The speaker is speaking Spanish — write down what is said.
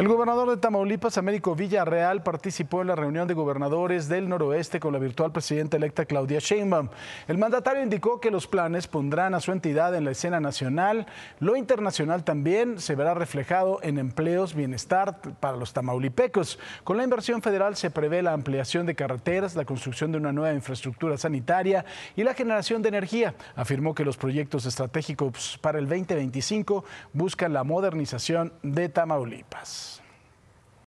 El gobernador de Tamaulipas, Américo Villarreal, participó en la reunión de gobernadores del noroeste con la virtual presidenta electa Claudia Sheinbaum. El mandatario indicó que los planes pondrán a su entidad en la escena nacional. Lo internacional también se verá reflejado en empleos, bienestar para los tamaulipecos. Con la inversión federal se prevé la ampliación de carreteras, la construcción de una nueva infraestructura sanitaria y la generación de energía. Afirmó que los proyectos estratégicos para el 2025 buscan la modernización de Tamaulipas.